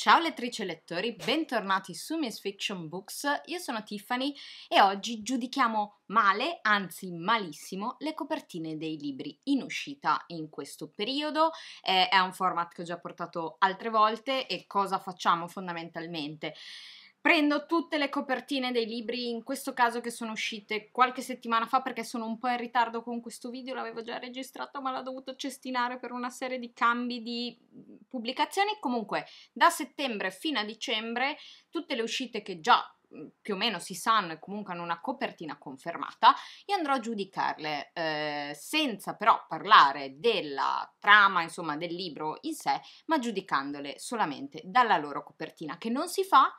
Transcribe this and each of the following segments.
Ciao lettrici e lettori, bentornati su Miss Fiction Books, io sono Tiffany e oggi giudichiamo male, anzi malissimo, le copertine dei libri in uscita in questo periodo. Eh, è un format che ho già portato altre volte e cosa facciamo fondamentalmente? prendo tutte le copertine dei libri, in questo caso che sono uscite qualche settimana fa perché sono un po' in ritardo con questo video, l'avevo già registrato ma l'ho dovuto cestinare per una serie di cambi di pubblicazioni. Comunque, da settembre fino a dicembre, tutte le uscite che già mm, più o meno si sanno e comunque hanno una copertina confermata, io andrò a giudicarle eh, senza però parlare della trama, insomma del libro in sé, ma giudicandole solamente dalla loro copertina, che non si fa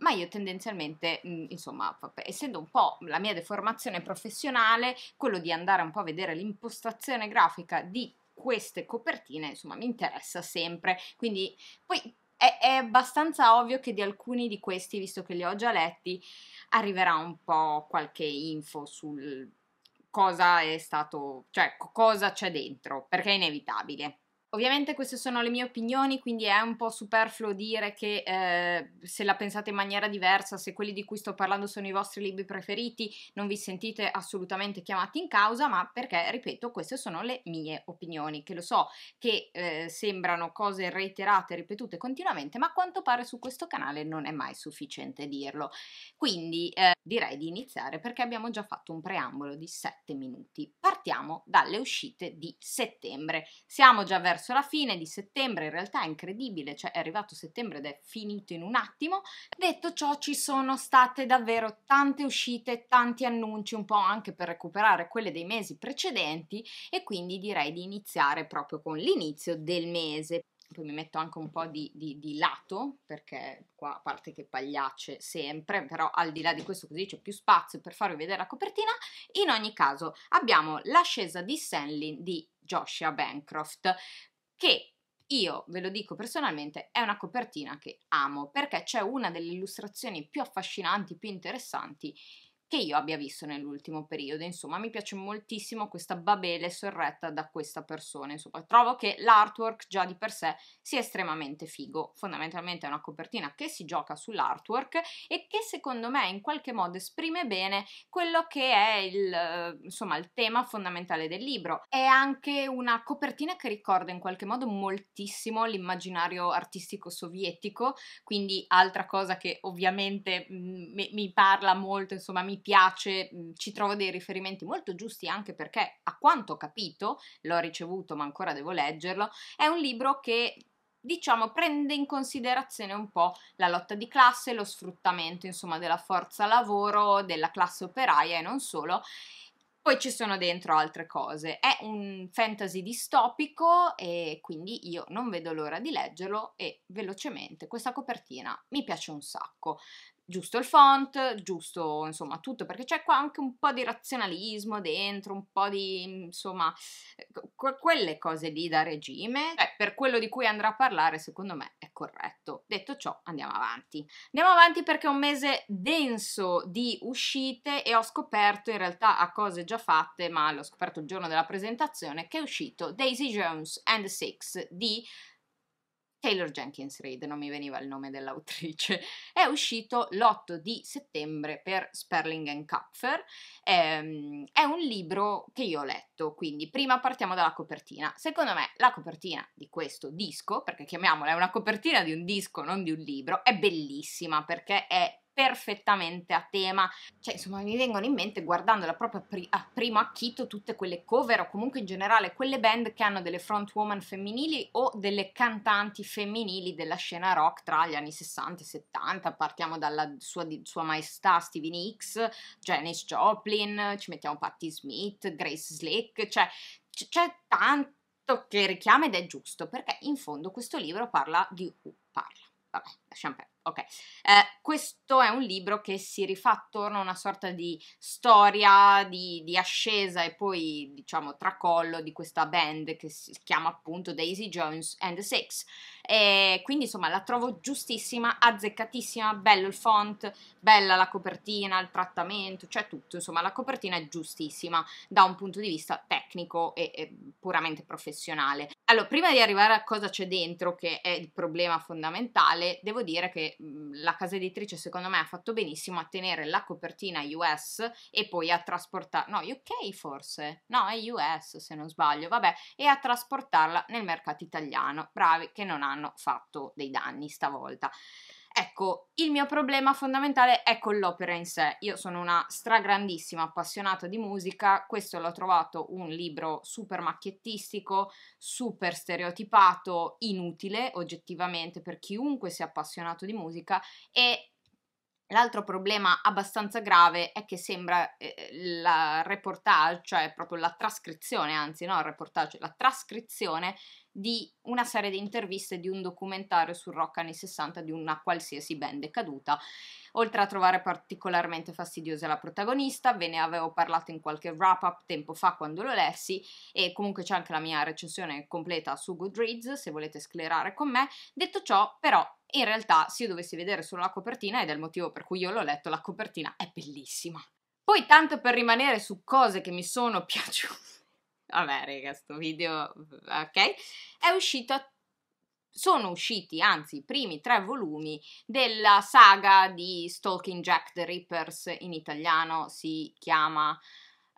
ma io tendenzialmente, mh, mhmm, insomma, vabbè, essendo un po' la mia deformazione professionale, quello di andare un po' a vedere l'impostazione grafica di queste copertine, insomma, mi interessa sempre. Quindi poi è, è, abbastanza ovvio che di alcuni di questi, visto che li ho già letti, arriverà un po' qualche info sul cosa è stato, cioè cosa c'è dentro, perché è inevitabile. Ovviamente queste sono le mie opinioni, quindi è un po' superfluo dire che eh, se la pensate in maniera diversa, se quelli di cui sto parlando sono i vostri libri preferiti, non vi sentite assolutamente chiamati in causa, ma perché, ripeto, queste sono le mie opinioni, che lo so che eh, sembrano cose reiterate, ripetute continuamente, ma a quanto pare su questo canale non è mai sufficiente dirlo. Quindi eh, direi di iniziare perché abbiamo già fatto un preambolo di 7 minuti. Partiamo dalle uscite di settembre. Siamo già verso verso la fine di settembre, in realtà è incredibile, cioè è arrivato settembre ed è finito in un attimo. Detto ciò, ci sono state davvero tante uscite, tanti annunci, un po' anche per recuperare quelle dei mesi precedenti e quindi direi di iniziare proprio con l'inizio del mese poi mi metto anche un po' di, di, di, lato perché qua a parte che pagliacce sempre però al di là di questo così c'è più spazio per farvi vedere la copertina in ogni caso abbiamo l'ascesa di Senlin di Joshua Bancroft che io ve lo dico personalmente, è una copertina che amo perché c'è una delle illustrazioni più affascinanti, più interessanti che io abbia visto nell'ultimo periodo. Insomma, mi piace moltissimo questa Babele sorretta da questa persona. Insomma, trovo che l'artwork già di per sé sia estremamente figo. Fondamentalmente è una copertina che si gioca sull'artwork e che secondo me in qualche modo esprime bene quello che è il, insomma, il tema fondamentale del libro. È anche una copertina che ricorda in qualche modo moltissimo l'immaginario artistico sovietico, quindi altra cosa che ovviamente mi, mm, mi parla molto, insomma, mi piace, mhmm, ci trovo dei riferimenti molto giusti anche perché a quanto ho capito, l'ho ricevuto ma ancora devo leggerlo, è un libro che diciamo prende in considerazione un po' la lotta di classe, lo sfruttamento insomma della forza lavoro, della classe operaia e non solo. Poi ci sono dentro altre cose. È un fantasy distopico e quindi io non vedo l'ora di leggerlo e velocemente questa copertina mi piace un sacco giusto il font, giusto insomma tutto, perché c'è qua anche un po' di razionalismo dentro, un po' di insomma que- eh, quelle cose lì da regime, cioè, per quello di cui andrà a parlare secondo me è corretto. Detto ciò andiamo avanti. Andiamo avanti perché è un mese denso di uscite e ho scoperto in realtà a cose già fatte, ma l'ho scoperto il giorno della presentazione, che è uscito Daisy Jones and the Six di Taylor Jenkins Reid, non mi veniva il nome dell'autrice, è uscito l'8 di settembre per Sperling Kapfer. Ehm, è un libro che io ho letto, quindi prima partiamo dalla copertina. Secondo me la copertina di questo disco, perché chiamiamola è una copertina di un disco, non di un libro, è bellissima perché è perfettamente a tema. Cioè, insomma, mi vengono in mente guardandola proprio a primo acchito tutte quelle cover o comunque in generale quelle band che hanno delle front woman femminili o delle cantanti femminili della scena rock tra gli anni 60 e 70. Partiamo dalla sua, sua maestà Stevie Nicks, Janice Joplin, ci mettiamo Patti Smith, Grace Slick, cioè c'è tanto che richiama ed è giusto perché in fondo questo libro parla di uh, parla, vabbè, Champagne, ok. Eh, questo è un libro che si rifà attorno a una sorta di storia di, di, ascesa e poi, diciamo, tracollo di questa band che si chiama appunto Daisy Jones and the Six. E quindi, insomma, la trovo giustissima, azzeccatissima, bello il font, bella la copertina, il trattamento, cioè tutto. Insomma, la copertina è giustissima da un punto di vista tecnico e, e puramente professionale. Allora, prima di arrivare a cosa c'è dentro, che è il problema fondamentale, devo devo dire che mhmm, la casa editrice secondo me ha fatto benissimo a tenere la copertina US e poi a trasportarla, no UK forse, no è US se non sbaglio, vabbè, e a trasportarla nel mercato italiano, bravi che non hanno fatto dei danni stavolta. Ecco, il mio problema fondamentale è con l'opera in sé. Io sono una stragrandissima appassionata di musica, questo l'ho trovato un libro super macchiettistico, super stereotipato, inutile oggettivamente per chiunque sia appassionato di musica e L'altro problema abbastanza grave è che sembra eh, la reportage, cioè proprio la trascrizione, anzi no, il reportage, la trascrizione di una serie di interviste di un documentario sul rock anni 60 di una qualsiasi band caduta. Oltre a trovare particolarmente fastidiosa la protagonista, ve ne avevo parlato in qualche wrap up tempo fa quando l'ho lessi e comunque c'è anche la mia recensione completa su Goodreads se volete sclerare con me. Detto ciò, però, in realtà se io dovessi vedere solo la copertina ed è il motivo per cui io l'ho letto, la copertina è bellissima. Poi tanto per rimanere su cose che mi sono piaciute Vabbè, raga, sto video, ok? È uscito sono usciti, anzi, i primi tre volumi della saga di Stalking Jack the Rippers, in italiano si chiama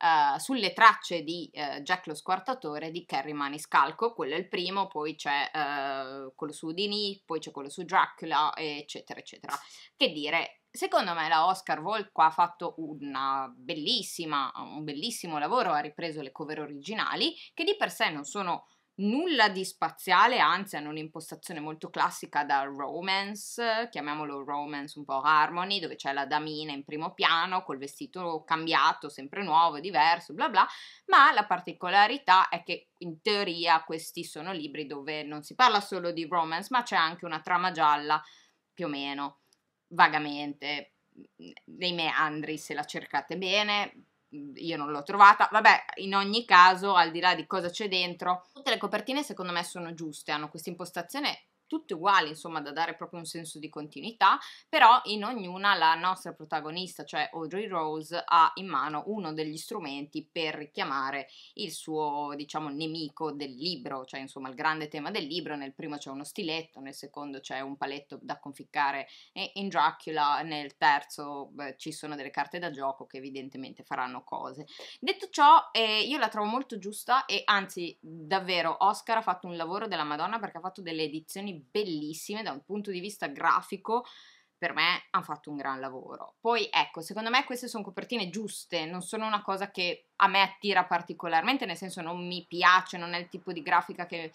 uh, Sulle tracce di uh, Jack lo squartatore di Carrie Maniscalco, quello è il primo, poi c'è uh, quello su Dini, poi c'è quello su Dracula, eccetera, eccetera. Che dire, Secondo me la Oscar Volk ha fatto un bellissimo lavoro, ha ripreso le cover originali, che di per sé non sono nulla di spaziale, anzi hanno un'impostazione molto classica da romance, chiamiamolo romance un po' harmony, dove c'è la damina in primo piano col vestito cambiato, sempre nuovo, diverso, bla bla, ma la particolarità è che in teoria questi sono libri dove non si parla solo di romance, ma c'è anche una trama gialla più o meno vagamente nei meandri se la cercate bene, io non l'ho trovata. Vabbè, in ogni caso, al di là di cosa c'è dentro, tutte le copertine secondo me sono giuste, hanno questa impostazione tutte uguali, insomma, da dare proprio un senso di continuità, però in ognuna la nostra protagonista, cioè Audrey Rose, ha in mano uno degli strumenti per richiamare il suo, diciamo, nemico del libro, cioè insomma il grande tema del libro, nel primo c'è uno stiletto, nel secondo c'è un paletto da conficcare in Dracula, nel terzo beh, ci sono delle carte da gioco che evidentemente faranno cose. Detto ciò, eh, io la trovo molto giusta e anzi davvero Oscar ha fatto un lavoro della Madonna perché ha fatto delle edizioni bellissime da un punto di vista grafico, per me hanno fatto un gran lavoro. Poi ecco, secondo me queste sono copertine giuste, non sono una cosa che a me attira particolarmente, nel senso non mi piace, non è il tipo di grafica che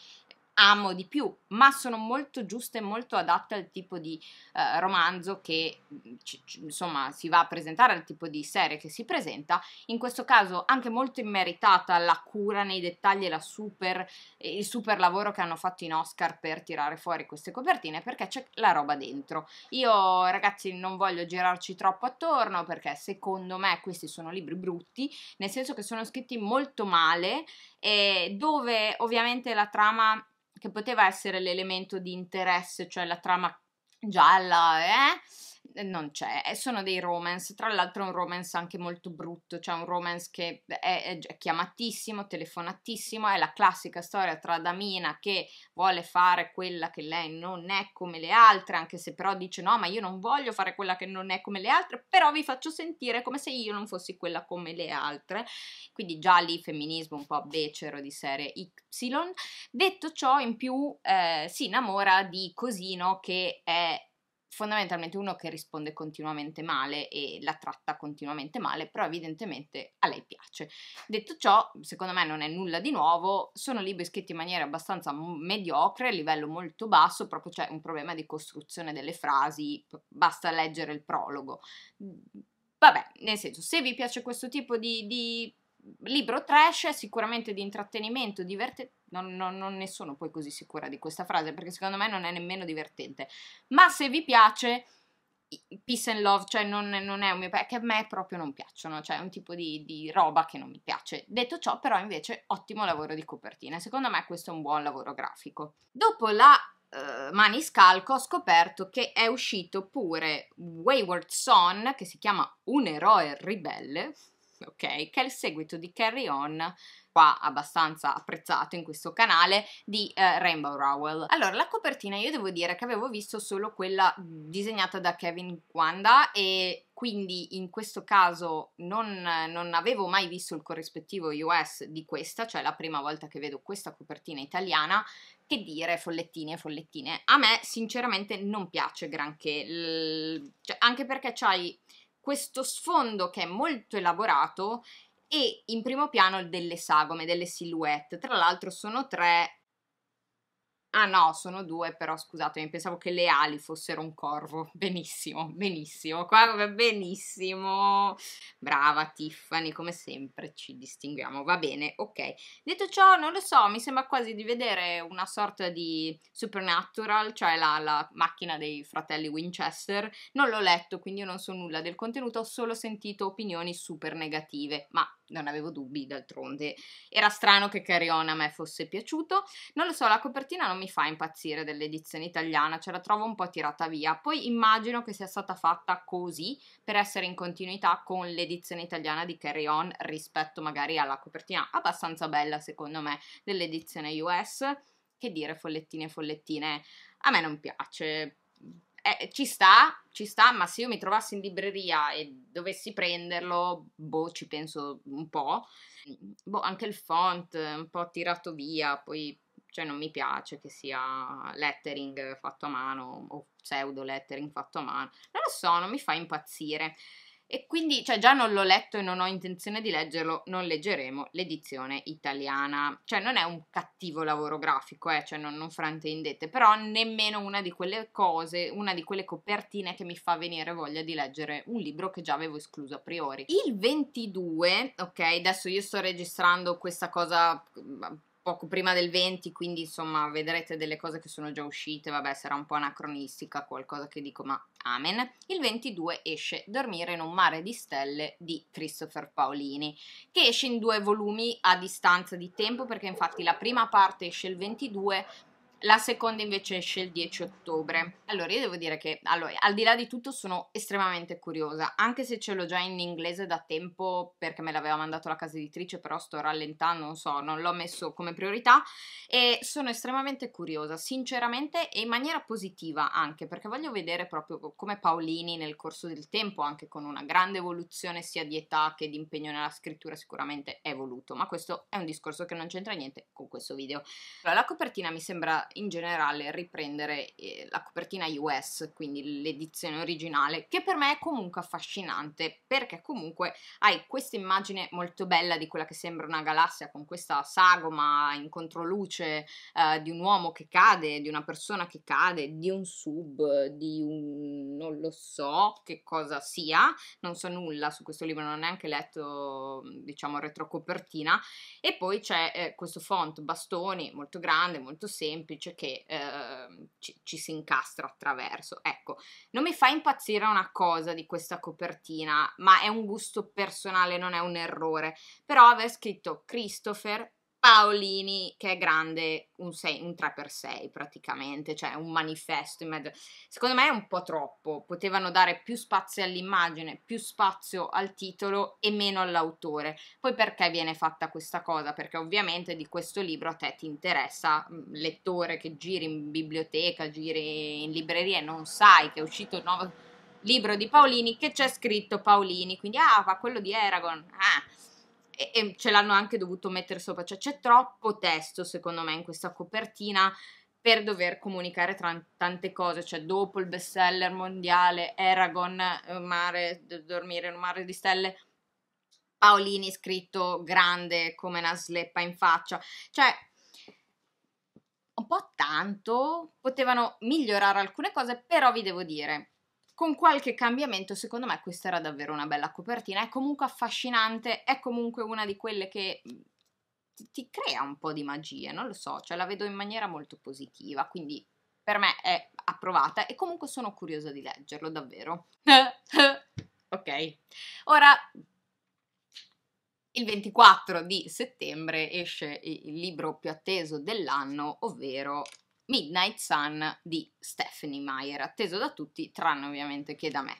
amo di più, ma sono molto giuste e molto adatte al tipo di eh, romanzo che c- mm, c- insomma si va a presentare, al tipo di serie che si presenta. In questo caso anche molto immeritata la cura nei dettagli e super, eh, il super lavoro che hanno fatto in Oscar per tirare fuori queste copertine perché c'è la roba dentro. Io ragazzi non voglio girarci troppo attorno perché secondo me questi sono libri brutti, nel senso che sono scritti molto male, eh, dove ovviamente la trama che poteva essere l'elemento di interesse, cioè la trama gialla, eh? Eh, non c'è, sono dei romance, tra l'altro è un romance anche molto brutto, cioè un romance che è, è chiamatissimo, telefonatissimo, è la classica storia tra Damina che vuole fare quella che lei non è come le altre, anche se però dice no, ma io non voglio fare quella che non è come le altre, però vi faccio sentire come se io non fossi quella come le altre, quindi già lì femminismo un po' becero di serie Y. Detto ciò, in più eh, si innamora di Cosino che è fondamentalmente uno che risponde continuamente male e la tratta continuamente male, però evidentemente a lei piace. Detto ciò, secondo me non è nulla di nuovo, sono libri scritti in maniera abbastanza mediocre, a livello molto basso, proprio c'è un problema di costruzione delle frasi, basta leggere il prologo. Mhmm, vabbè, nel senso, se vi piace questo tipo di, di libro trash sicuramente di intrattenimento, divertente, non, non, non, ne sono poi così sicura di questa frase perché secondo me non è nemmeno divertente, ma se vi piace peace and love, cioè non, non è un mio, perché a me proprio non piacciono, cioè è un tipo di, di roba che non mi piace. Detto ciò però invece ottimo lavoro di copertina, secondo me questo è un buon lavoro grafico. Dopo la Uh, eh, mani scalco ho scoperto che è uscito pure Wayward Son che si chiama Un eroe ribelle ok? Che è il seguito di Carry On, qua abbastanza apprezzato in questo canale, di eh, Rainbow Rowell. Allora, la copertina io devo dire che avevo visto solo quella disegnata da Kevin Wanda e quindi in questo caso non, non, avevo mai visto il corrispettivo US di questa, cioè la prima volta che vedo questa copertina italiana, che dire follettine e follettine. A me sinceramente non piace granché, cioè, anche perché c'hai questo sfondo che è molto elaborato e in primo piano delle sagome, delle silhouette. Tra l'altro sono tre Ah no, sono due, però scusatemi, pensavo che le ali fossero un corvo. Benissimo, benissimo, qua va benissimo. Brava Tiffany, come sempre ci distinguiamo. Va bene, ok. Detto ciò, non lo so, mi sembra quasi di vedere una sorta di Supernatural, cioè la, la macchina dei fratelli Winchester. Non l'ho letto, quindi io non so nulla del contenuto, ho solo sentito opinioni super negative, ma non avevo dubbi, d'altronde era strano che Carry On a me fosse piaciuto. Non lo so, la copertina non mi fa impazzire dell'edizione italiana, ce la trovo un po' tirata via. Poi immagino che sia stata fatta così per essere in continuità con l'edizione italiana di Carry On rispetto magari alla copertina abbastanza bella, secondo me, dell'edizione US. Che dire, follettine e follettine, a me non piace eh, ci sta, ci sta, ma se io mi trovassi in libreria e dovessi prenderlo, boh, ci penso un po'. Mm, boh, anche il font un po' tirato via, poi cioè non mi piace che sia lettering fatto a mano o pseudo lettering fatto a mano. Non lo so, non mi fa impazzire. E quindi, cioè già non l'ho letto e non ho intenzione di leggerlo, non leggeremo l'edizione italiana. Cioè non è un cattivo lavoro grafico, eh, cioè non, non fraintendete, però nemmeno una di quelle cose, una di quelle copertine che mi fa venire voglia di leggere un libro che già avevo escluso a priori. Il 22, ok, adesso io sto registrando questa cosa poco prima del 20, quindi insomma vedrete delle cose che sono già uscite, vabbè sarà un po' anacronistica, qualcosa che dico ma amen. Il 22 esce Dormire in un mare di stelle di Christopher Paolini, che esce in due volumi a distanza di tempo perché infatti la prima parte esce il 22, la seconda invece esce il 10 ottobre. Allora, io devo dire che, allora, al di là di tutto, sono estremamente curiosa, anche se ce l'ho già in inglese da tempo perché me l'aveva mandato la casa editrice, però sto rallentando, non so, non l'ho messo come priorità e sono estremamente curiosa, sinceramente e in maniera positiva anche, perché voglio vedere proprio come Paolini nel corso del tempo, anche con una grande evoluzione sia di età che di impegno nella scrittura, sicuramente è evoluto. ma questo è un discorso che non c'entra niente con questo video. Allora, la copertina mi sembra in generale riprendere eh, la copertina US, quindi l'edizione originale, che per me è comunque affascinante perché comunque hai questa immagine molto bella di quella che sembra una galassia con questa sagoma in controluce eh, di un uomo che cade, di una persona che cade, di un sub, di un non lo so che cosa sia, non so nulla su questo libro, non ho neanche letto diciamo retrocopertina e poi c'è eh, questo font bastoni molto grande, molto semplice semplice che eh, ci, ci, si incastra attraverso. Ecco, non mi fa impazzire una cosa di questa copertina, ma è un gusto personale, non è un errore. Però aver scritto Christopher Paolini che è grande un, 6, un 3x6 praticamente, cioè un manifesto in mezzo. Secondo me è un po' troppo, potevano dare più spazio all'immagine, più spazio al titolo e meno all'autore. Poi perché viene fatta questa cosa? Perché ovviamente di questo libro a te ti interessa, mm, lettore che giri in biblioteca, giri in libreria e non sai che è uscito il nuovo libro di Paolini che c'è scritto Paolini, quindi ah, fa quello di Aragon. ah e, e ce l'hanno anche dovuto mettere sopra, cioè c'è troppo testo secondo me in questa copertina per dover comunicare tra tante cose, cioè dopo il bestseller mondiale, Eragon, eh, mare, dormire in un mare di stelle, Paolini scritto grande come una sleppa in faccia, cioè un po' tanto, potevano migliorare alcune cose, però vi devo dire, con qualche cambiamento, secondo me, questa era davvero una bella copertina. È comunque affascinante, è comunque una di quelle che mm, ti, ti crea un po' di magia, non lo so, cioè la vedo in maniera molto positiva, quindi per me è approvata e comunque sono curiosa di leggerlo, davvero. ok, ora il 24 di settembre esce il libro più atteso dell'anno, ovvero Midnight Sun di Stephanie Meyer, atteso da tutti, tranne ovviamente che da me.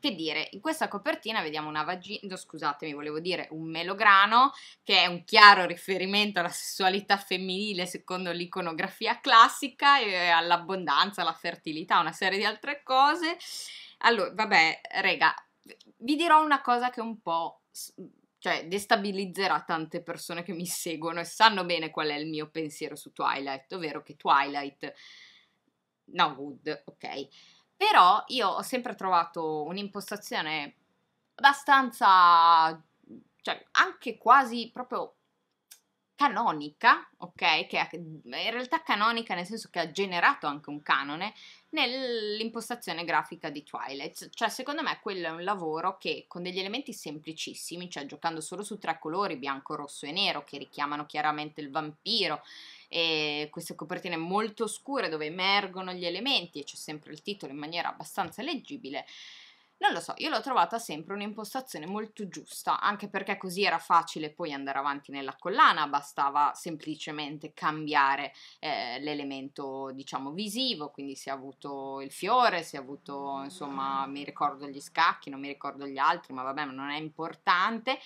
Che dire, in questa copertina vediamo una vagina, no, scusatemi, volevo dire un melograno, che è un chiaro riferimento alla sessualità femminile secondo l'iconografia classica, e all'abbondanza, alla fertilità, una serie di altre cose. Allora, vabbè, rega, vi dirò una cosa che un po' cioè destabilizzerà tante persone che mi seguono e sanno bene qual è il mio pensiero su Twilight, ovvero che Twilight, no good, ok. Però io ho sempre trovato un'impostazione abbastanza, cioè anche quasi proprio canonica, ok? Che in realtà canonica nel senso che ha generato anche un canone nell'impostazione grafica di Twilight. Cioè, secondo me quello è un lavoro che con degli elementi semplicissimi, cioè giocando solo su tre colori, bianco, rosso e nero, che richiamano chiaramente il vampiro, e queste copertine molto scure dove emergono gli elementi e c'è sempre il titolo in maniera abbastanza leggibile, non lo so, io l'ho trovata sempre un'impostazione molto giusta, anche perché così era facile poi andare avanti nella collana, bastava semplicemente cambiare eh, l'elemento, diciamo, visivo, quindi si è avuto il fiore, si è avuto, insomma, mi ricordo gli scacchi, non mi ricordo gli altri, ma vabbè, non è importante.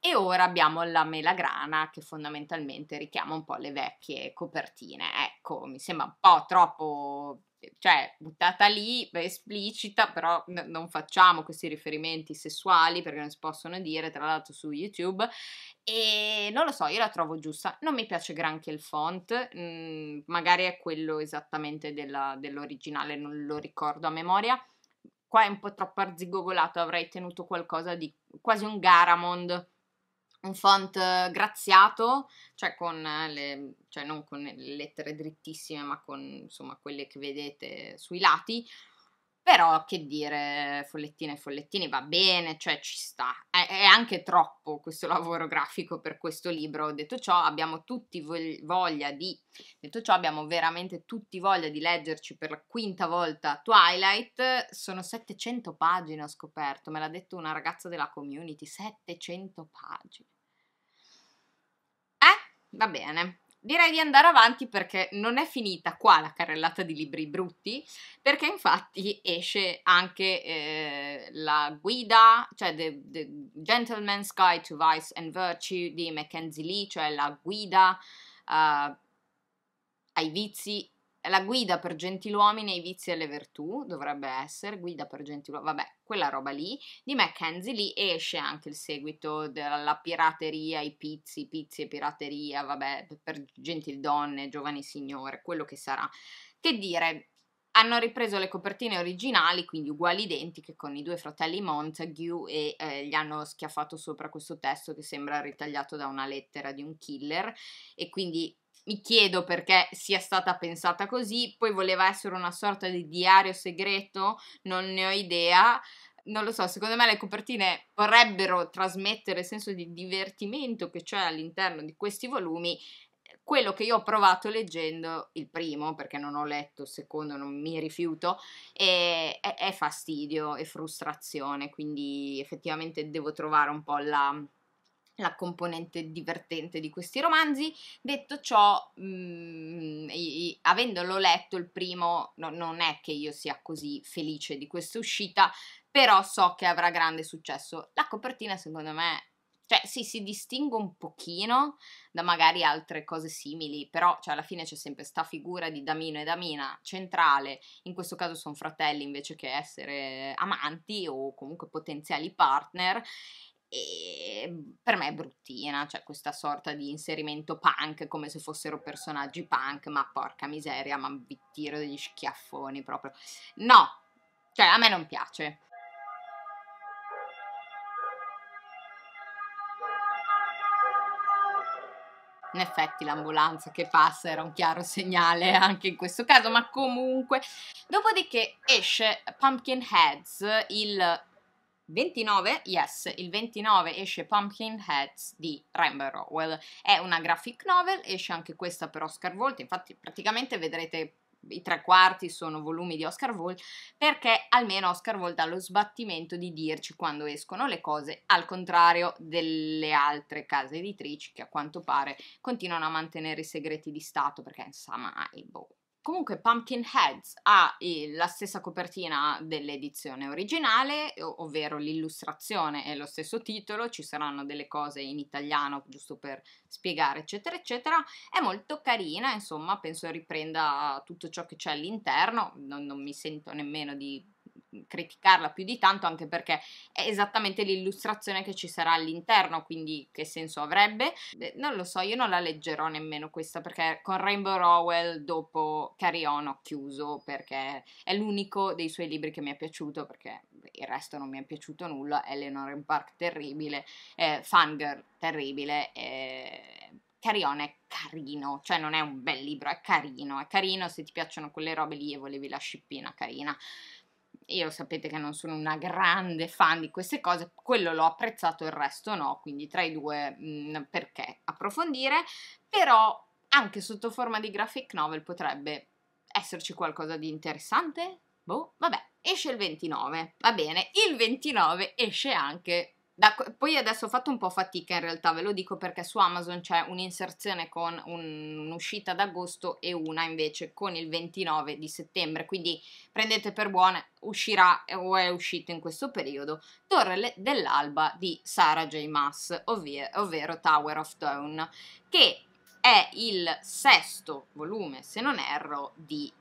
E ora abbiamo la melagrana che fondamentalmente richiama un po' le vecchie copertine. Ecco, mi sembra un po' troppo cioè buttata lì, beh, esplicita, però n- non facciamo questi riferimenti sessuali perché non si possono dire, tra l'altro su YouTube. E non lo so, io la trovo giusta. Non mi piace granché il font, mh, mm, magari è quello esattamente della, dell'originale, non lo ricordo a memoria. Qua è un po' troppo arzigogolato, avrei tenuto qualcosa di quasi un Garamond un font eh, graziato, cioè, con eh, le, cioè non con le lettere drittissime, ma con insomma quelle che vedete sui lati, però che dire, follettine e follettini va bene, cioè ci sta. È, è, anche troppo questo lavoro grafico per questo libro. Detto ciò, abbiamo tutti voglia di detto ciò, abbiamo veramente tutti voglia di leggerci per la quinta volta Twilight. Sono 700 pagine, ho scoperto, me l'ha detto una ragazza della community, 700 pagine. Eh, va bene direi di andare avanti perché non è finita qua la carrellata di libri brutti, perché infatti esce anche eh, la guida, cioè the, the, Gentleman's Guide to Vice and Virtue di Mackenzie Lee, cioè la guida uh, ai vizi, la guida per gentiluomini i vizi e le virtù, dovrebbe essere guida per gentiluomini, vabbè, quella roba lì, di Mackenzie lì esce anche il seguito della pirateria, i pizzi, pizzi e pirateria, vabbè, per gentildonne, giovani signore, quello che sarà. Che dire, hanno ripreso le copertine originali, quindi uguali identiche, con i due fratelli Montague e eh, gli hanno schiaffato sopra questo testo che sembra ritagliato da una lettera di un killer e quindi mi chiedo perché sia stata pensata così, poi voleva essere una sorta di diario segreto, non ne ho idea. Non lo so, secondo me le copertine vorrebbero trasmettere il senso di divertimento che c'è all'interno di questi volumi, quello che io ho provato leggendo il primo, perché non ho letto il secondo, non mi rifiuto, è, è, è fastidio e frustrazione, quindi effettivamente devo trovare un po' la, la componente divertente di questi romanzi. Detto ciò, mh, mm, avendolo letto il primo, no, non è che io sia così felice di questa uscita, però so che avrà grande successo. La copertina, secondo me, cioè sì, si distingue un pochino da magari altre cose simili, però cioè, alla fine c'è sempre sta figura di Damino e Damina centrale, in questo caso sono fratelli invece che essere amanti o comunque potenziali partner e ehm, per me è bruttina, cioè questa sorta di inserimento punk come se fossero personaggi punk, ma porca miseria, ma vi tiro degli schiaffoni proprio. No, cioè a me non piace. In effetti l'ambulanza che passa era un chiaro segnale anche in questo caso, ma comunque. Dopodiché esce Pumpkin Heads, il 29, yes, il 29 esce Pumpkin Heads di Rainbow Rowell. È una graphic novel, esce anche questa per Oscar Volt, infatti praticamente vedrete i tre quarti sono volumi di Oscar Volt, perché almeno Oscar Volt ha lo sbattimento di dirci quando escono le cose, al contrario delle altre case editrici che a quanto pare continuano a mantenere i segreti di Stato, perché insomma, boh, Comunque Pumpkinheads ha eh, la stessa copertina dell'edizione originale, ovvero l'illustrazione è lo stesso titolo, ci saranno delle cose in italiano giusto per spiegare eccetera eccetera, è molto carina, insomma penso riprenda tutto ciò che c'è all'interno, non, non mi sento nemmeno di criticarla più di tanto anche perché è esattamente l'illustrazione che ci sarà all'interno, quindi che senso avrebbe? Beh, non lo so, io non la leggerò nemmeno questa perché con Rainbow Rowell dopo Carry On ho chiuso perché è l'unico dei suoi libri che mi è piaciuto perché il resto non mi è piaciuto nulla, Eleanor in Park terribile, eh, Fangirl terribile, eh, Carione è carino, cioè non è un bel libro, è carino, è carino se ti piacciono quelle robe lì e volevi la scippina carina io sapete che non sono una grande fan di queste cose, quello l'ho apprezzato, il resto no, quindi tra i due mh, mm, perché approfondire, però anche sotto forma di graphic novel potrebbe esserci qualcosa di interessante? Boh, vabbè, esce il 29, va bene, il 29 esce anche da, poi adesso ho fatto un po' fatica in realtà, ve lo dico perché su Amazon c'è un'inserzione con un, un'uscita d'agosto e una invece con il 29 di settembre, quindi prendete per buone, uscirà o è uscito in questo periodo Torre dell'Alba di Sarah J. Maas, ovvia, ovvero Tower of Dawn, che è il sesto volume, se non erro, di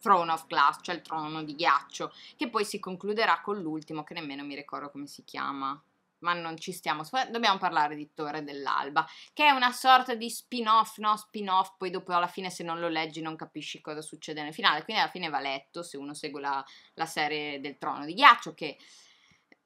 Throne of Glass, cioè il trono di ghiaccio, che poi si concluderà con l'ultimo che nemmeno mi ricordo come si chiama ma non ci stiamo dobbiamo parlare di Torre dell'Alba, che è una sorta di spin-off, no spin-off, poi dopo alla fine se non lo leggi non capisci cosa succede nel finale, quindi alla fine va letto se uno segue la, la serie del Trono di Ghiaccio, che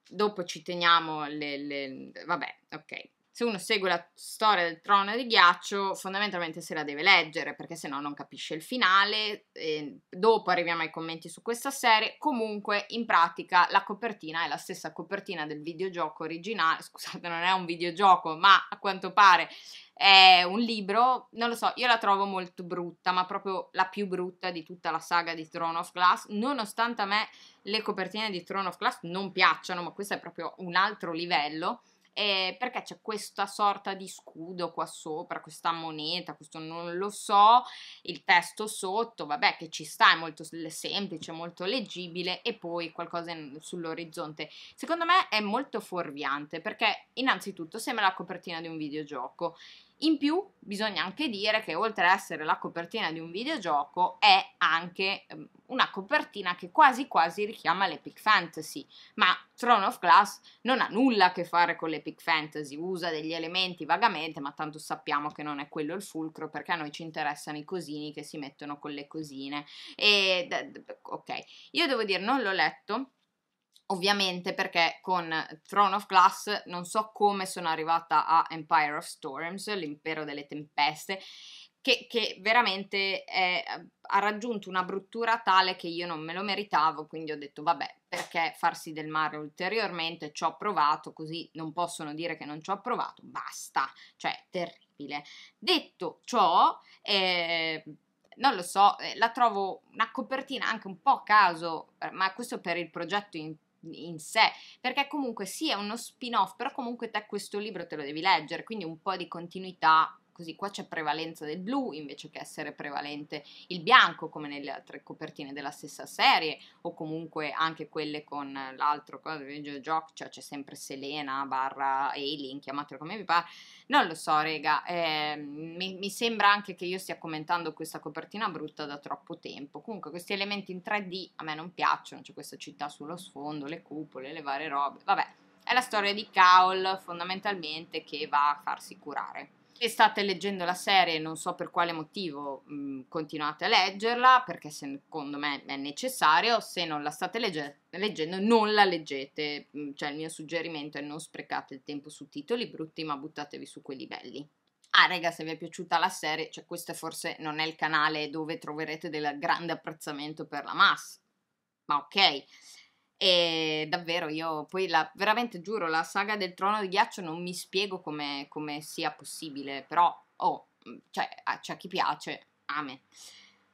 dopo ci teniamo le... le... vabbè, ok se uno segue la storia del trono di ghiaccio, fondamentalmente se la deve leggere perché se no non capisce il finale. E ehm, dopo arriviamo ai commenti su questa serie. Comunque, in pratica, la copertina è la stessa copertina del videogioco originale. Scusate, non è un videogioco, ma a quanto pare è un libro. Non lo so, io la trovo molto brutta, ma proprio la più brutta di tutta la saga di Throne of Glass. Nonostante a me le copertine di Throne of Glass non piacciono, ma questo è proprio un altro livello eh, perché c'è questa sorta di scudo qua sopra, questa moneta, questo non lo so, il testo sotto, vabbè che ci sta, è molto semplice, molto leggibile e poi qualcosa sull'orizzonte. Secondo me è molto fuorviante perché innanzitutto sembra la copertina di un videogioco in più bisogna anche dire che oltre ad essere la copertina di un videogioco è anche ehm, una copertina che quasi quasi richiama l'epic fantasy, ma Throne of Glass non ha nulla a che fare con l'epic fantasy, usa degli elementi vagamente, ma tanto sappiamo che non è quello il fulcro perché a noi ci interessano i cosini che si mettono con le cosine. E ok, io devo dire non l'ho letto Ovviamente perché con Throne of Glass non so come sono arrivata a Empire of Storms, l'impero delle tempeste, che, che veramente è, ha raggiunto una bruttura tale che io non me lo meritavo, quindi ho detto vabbè perché farsi del male ulteriormente, ci ho provato, così non possono dire che non ci ho provato, basta, cioè terribile. Detto ciò, eh, non lo so, eh, la trovo una copertina anche un po' a caso, eh, ma questo per il progetto in in sé, perché comunque sì è uno spin-off, però comunque te questo libro te lo devi leggere, quindi un po' di continuità così qua c'è prevalenza del blu invece che essere prevalente il bianco come nelle altre copertine della stessa serie o comunque anche quelle con l'altro gioco, cioè c'è sempre Selena barra Eileen, chiamatelo come vi pare, non lo so rega, eh, mi, mi sembra anche che io stia commentando questa copertina brutta da troppo tempo, comunque questi elementi in 3D a me non piacciono, c'è questa città sullo sfondo, le cupole, le varie robe, vabbè, è la storia di Kaol fondamentalmente che va a farsi curare. Se state leggendo la serie, non so per quale motivo mh, mm, continuate a leggerla, perché secondo me è necessario. Se non la state legge- leggendo, non la leggete. Mm, cioè, il mio suggerimento è non sprecate il tempo su titoli brutti, ma buttatevi su quelli belli. Ah, raga, se vi è piaciuta la serie, cioè questo forse non è il canale dove troverete del grande apprezzamento per la massa. Ma ok e davvero io poi la, veramente giuro, la saga del trono di ghiaccio non mi spiego come, come sia possibile, però oh, mhmm, cioè, a, cioè, chi piace, ame.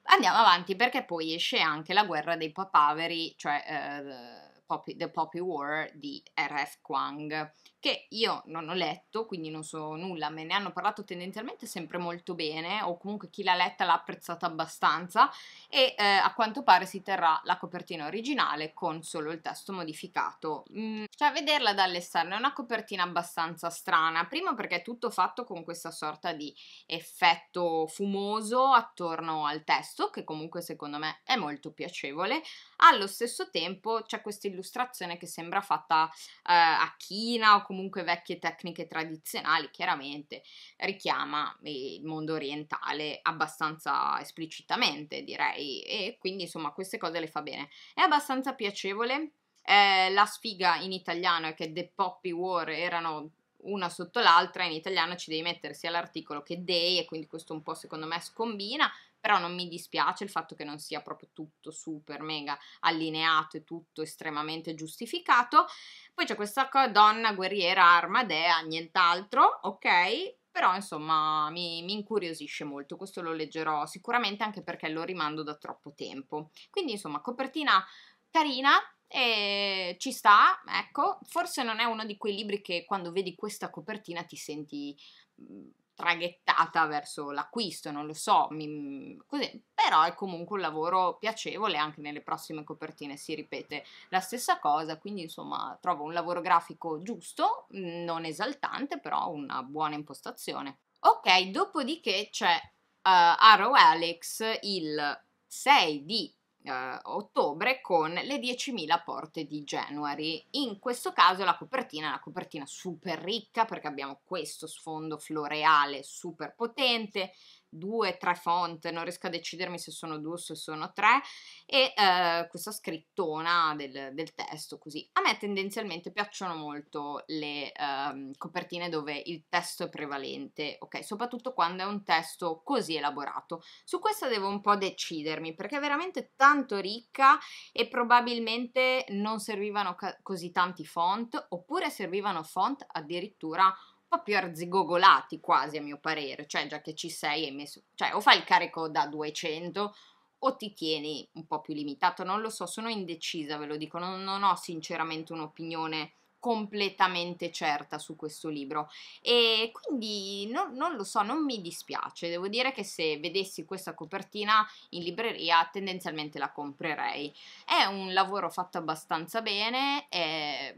Andiamo avanti perché poi esce anche la guerra dei papaveri, cioè eh, Poppy, The Poppy War di R.F. Kwang, che io non ho letto, quindi non so nulla, me ne hanno parlato tendenzialmente sempre molto bene, o comunque chi l'ha letta l'ha apprezzata abbastanza, e eh, a quanto pare si terrà la copertina originale con solo il testo modificato. Mm, cioè, vederla dall'esterno è una copertina abbastanza strana, prima perché è tutto fatto con questa sorta di effetto fumoso attorno al testo, che comunque secondo me è molto piacevole, allo stesso tempo c'è questa illustrazione che sembra fatta eh, a china o comunque vecchie tecniche tradizionali, chiaramente richiama eh, il mondo orientale abbastanza esplicitamente, direi, e quindi insomma queste cose le fa bene. È abbastanza piacevole. Eh, la sfiga in italiano è che The Poppy War erano una sotto l'altra, in italiano ci devi mettere sia l'articolo che dei, e quindi questo un po' secondo me scombina, però non mi dispiace il fatto che non sia proprio tutto super mega allineato e tutto estremamente giustificato. Poi c'è questa donna guerriera armadea, nient'altro, ok? Però insomma mi, mi, incuriosisce molto, questo lo leggerò sicuramente anche perché lo rimando da troppo tempo. Quindi insomma copertina carina, e ci sta, ecco, forse non è uno di quei libri che quando vedi questa copertina ti senti mm, traghettata verso l'acquisto, non lo so, mi, così. però è comunque un lavoro piacevole, anche nelle prossime copertine si ripete la stessa cosa, quindi insomma trovo un lavoro grafico giusto, non esaltante, però una buona impostazione. Ok, dopodiché c'è uh, Arrow Alex il 6 di eh, ottobre con le 10.000 porte di January. In questo caso la copertina è una copertina super ricca perché abbiamo questo sfondo floreale super potente, due, o tre font, non riesco a decidermi se sono due o se sono tre, e eh, questa scrittona del, del, testo così. A me tendenzialmente piacciono molto le ehm, copertine dove il testo è prevalente, ok? Soprattutto quando è un testo così elaborato. Su questa devo un po' decidermi perché è veramente tanto ricca e probabilmente non servivano ca- così tanti font, oppure servivano font addirittura po' più arzigogolati quasi a mio parere, cioè già che ci sei hai messo, cioè o fai il carico da 200 o ti tieni un po' più limitato, non lo so, sono indecisa, ve lo dico, non, non ho sinceramente un'opinione completamente certa su questo libro e quindi no, non lo so, non mi dispiace, devo dire che se vedessi questa copertina in libreria tendenzialmente la comprerei. È un lavoro fatto abbastanza bene, è,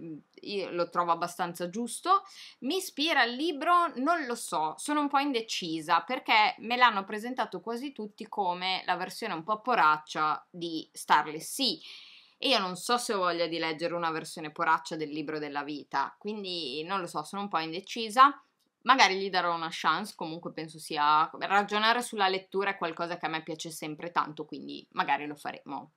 lo trovo abbastanza giusto, mi ispira il libro, non lo so, sono un po' indecisa perché me l'hanno presentato quasi tutti come la versione un po' poraccia di Starless Sea e io non so se ho voglia di leggere una versione poraccia del libro della vita, quindi non lo so, sono un po' indecisa. Magari gli darò una chance, comunque penso sia ragionare sulla lettura è qualcosa che a me piace sempre tanto, quindi magari lo faremo.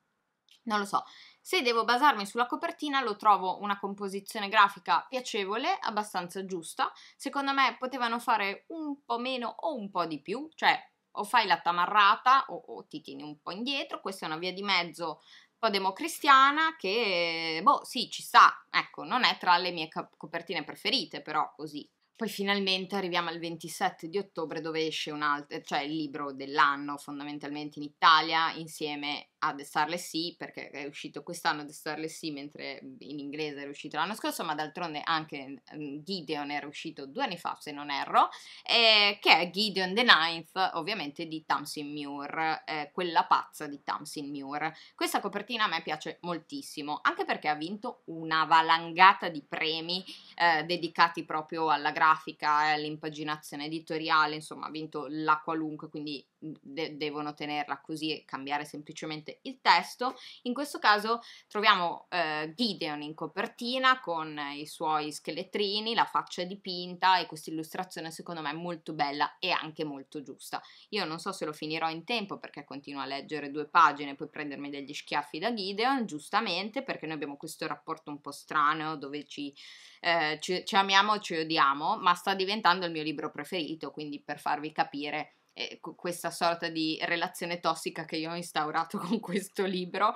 Non lo so. Se devo basarmi sulla copertina lo trovo una composizione grafica piacevole, abbastanza giusta. Secondo me potevano fare un po' meno o un po' di più, cioè o fai la tamarrata o, o ti tieni un po' indietro, questa è una via di mezzo po' democristiana che, boh, sì, ci sta, ecco, non è tra le mie copertine preferite, però così. Poi finalmente arriviamo al 27 di ottobre dove esce un altro, cioè il libro dell'anno fondamentalmente in Italia insieme a The Starless Sea perché è uscito quest'anno The Starless Sea mentre in inglese era uscito l'anno scorso ma d'altronde anche mhmm, Gideon era uscito due anni fa se non erro eh, che è Gideon the Ninth ovviamente di Tamsin Muir eh, quella pazza di Tamsin Muir questa copertina a me piace moltissimo anche perché ha vinto una valangata di premi eh, dedicati proprio alla grafica e all'impaginazione editoriale insomma ha vinto la qualunque quindi mhmm, de- devono tenerla così e cambiare semplicemente leggerete il testo. In questo caso troviamo eh, Gideon in copertina con i suoi scheletrini, la faccia dipinta e questa illustrazione secondo me molto bella e anche molto giusta. Io non so se lo finirò in tempo perché continuo a leggere due pagine e poi prendermi degli schiaffi da Gideon, giustamente perché noi abbiamo questo rapporto un po' strano dove ci, eh, ci, ci amiamo o ci odiamo, ma sta diventando il mio libro preferito, quindi per farvi capire eh, questa sorta di relazione tossica che io ho instaurato con questo libro.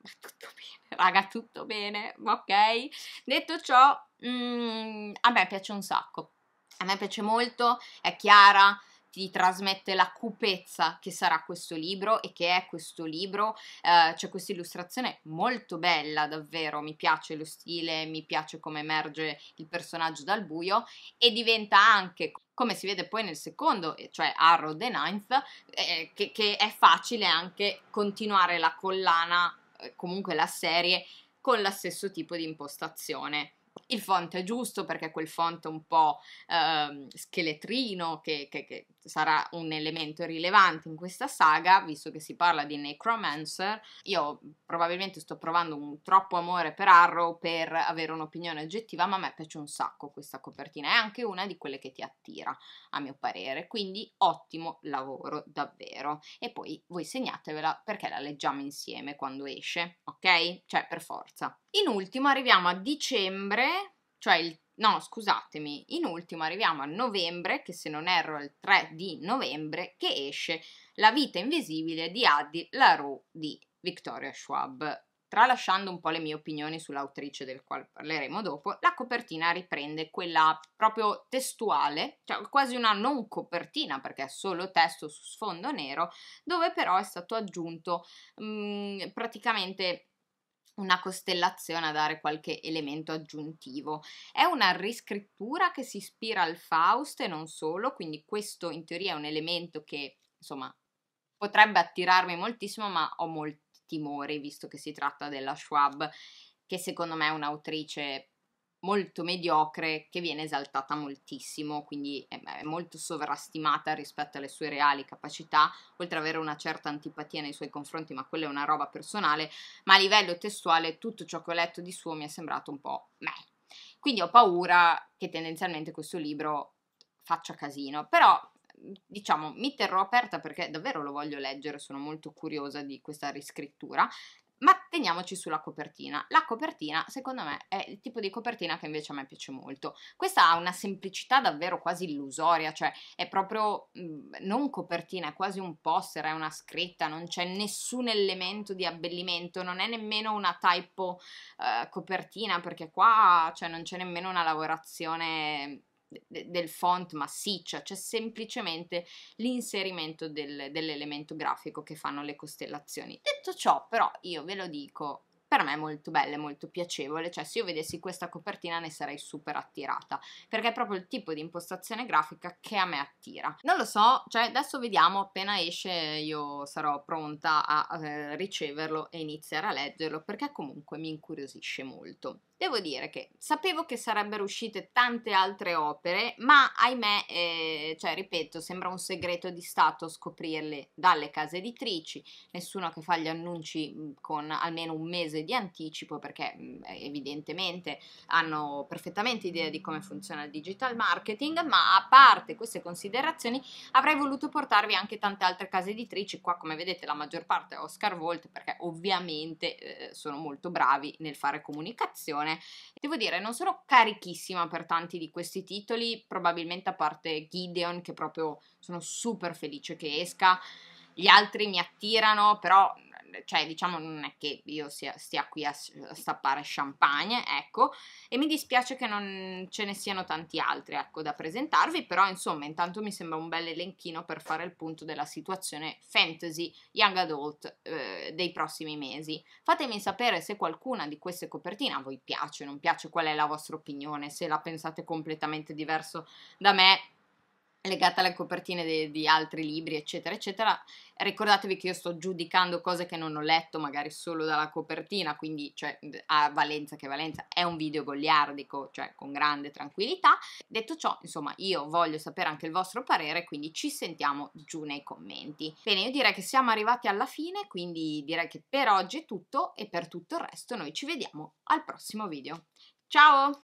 Ma tutto bene, raga, tutto bene, ok? Detto ciò, mm, a me piace un sacco. A me piace molto, è chiara, ti trasmette la cupezza che sarà questo libro e che è questo libro. Eh, c'è questa illustrazione molto bella, davvero, mi piace lo stile, mi piace come emerge il personaggio dal buio e diventa anche come si vede poi nel secondo, eh, cioè Arrow the Ninth, eh, che, che, è facile anche continuare la collana, eh, comunque la serie, con lo stesso tipo di impostazione. Il font è giusto perché quel font un po' ehm, scheletrino che, che, che sarà un elemento rilevante in questa saga, visto che si parla di Necromancer. Io probabilmente sto provando un troppo amore per Arrow per avere un'opinione oggettiva, ma a me piace un sacco questa copertina, è anche una di quelle che ti attira, a mio parere. Quindi ottimo lavoro, davvero. E poi voi segnatevela perché la leggiamo insieme quando esce, ok? Cioè, per forza. In ultimo arriviamo a dicembre, cioè il No, scusatemi, in ultimo arriviamo a novembre, che se non erro è il 3 di novembre, che esce La vita invisibile di Adi Larue di Victoria Schwab. Tralasciando un po' le mie opinioni sull'autrice del quale parleremo dopo, la copertina riprende quella proprio testuale, cioè quasi una non copertina perché è solo testo su sfondo nero, dove però è stato aggiunto mh, mm, praticamente una costellazione a dare qualche elemento aggiuntivo. È una riscrittura che si ispira al Faust e non solo, quindi questo in teoria è un elemento che, insomma, potrebbe attirarmi moltissimo, ma ho molti timori visto che si tratta della Schwab, che secondo me è un'autrice molto mediocre che viene esaltata moltissimo, quindi è molto sovrastimata rispetto alle sue reali capacità, oltre ad avere una certa antipatia nei suoi confronti, ma quella è una roba personale, ma a livello testuale tutto ciò che ho letto di suo mi è sembrato un po' meh. Quindi ho paura che tendenzialmente questo libro faccia casino, però diciamo mi terrò aperta perché davvero lo voglio leggere, sono molto curiosa di questa riscrittura ma teniamoci sulla copertina. La copertina, secondo me, è il tipo di copertina che invece a me piace molto. Questa ha una semplicità davvero quasi illusoria, cioè è proprio mh, mhmm, non copertina, è quasi un poster, è una scritta, non c'è nessun elemento di abbellimento, non è nemmeno una typo eh, copertina, perché qua cioè, non c'è nemmeno una lavorazione del font massiccia, cioè c'è semplicemente l'inserimento del, dell'elemento grafico che fanno le costellazioni. Detto ciò, però, io ve lo dico, per me è molto bella, è molto piacevole, cioè se io vedessi questa copertina ne sarei super attirata, perché è proprio il tipo di impostazione grafica che a me attira. Non lo so, cioè adesso vediamo, appena esce io sarò pronta a eh, riceverlo e iniziare a leggerlo, perché comunque mi incuriosisce molto. Devo dire che sapevo che sarebbero uscite tante altre opere, ma ahimè, eh, cioè ripeto, sembra un segreto di Stato scoprirle dalle case editrici, nessuno che fa gli annunci mm, con almeno un mese di anticipo perché mm, eh, evidentemente hanno perfettamente idea di come funziona il digital marketing, ma a parte queste considerazioni avrei voluto portarvi anche tante altre case editrici, qua come vedete la maggior parte è Oscar Volt perché ovviamente eh, sono molto bravi nel fare comunicazione stagione. Devo dire, non sono carichissima per tanti di questi titoli, probabilmente a parte Gideon, che proprio sono super felice che esca gli altri mi attirano, però cioè diciamo non è che io sia, stia qui a stappare champagne, ecco, e mi dispiace che non ce ne siano tanti altri, ecco, da presentarvi, però insomma intanto mi sembra un bel elenchino per fare il punto della situazione fantasy young adult eh, dei prossimi mesi. Fatemi sapere se qualcuna di queste copertine a voi piace, non piace, qual è la vostra opinione, se la pensate completamente diverso da me legata alle copertine de, di altri libri, eccetera, eccetera. Ricordatevi che io sto giudicando cose che non ho letto, magari solo dalla copertina, quindi cioè, a valenza che valenza, è un video goliardico, cioè con grande tranquillità. Detto ciò, insomma, io voglio sapere anche il vostro parere, quindi ci sentiamo giù nei commenti. Bene, io direi che siamo arrivati alla fine, quindi direi che per oggi è tutto e per tutto il resto noi ci vediamo al prossimo video. Ciao!